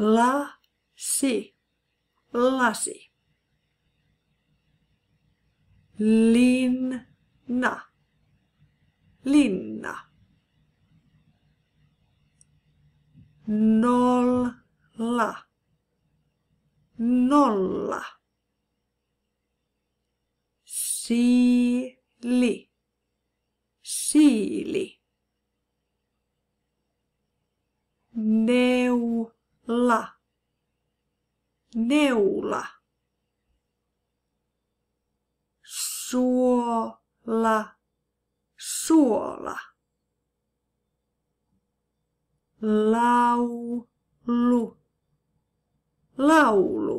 lasi, lasi. Linna, linna. Nolla, nolla. Siili, la, neula, suola, suola, laulu, laulu,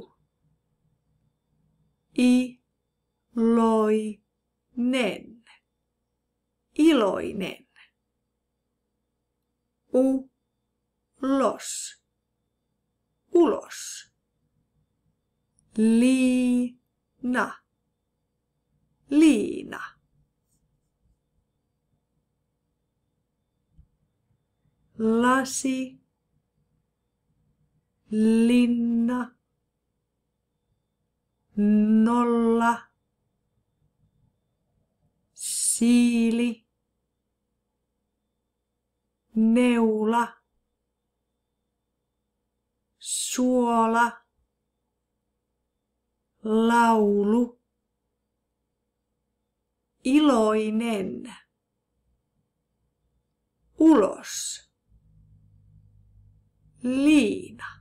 iloinen, iloinen, ulos ulos. Liina. Liina. Lasi. Linna. Nolla. Siili. Neula suola, laulu, iloinen, ulos, liina.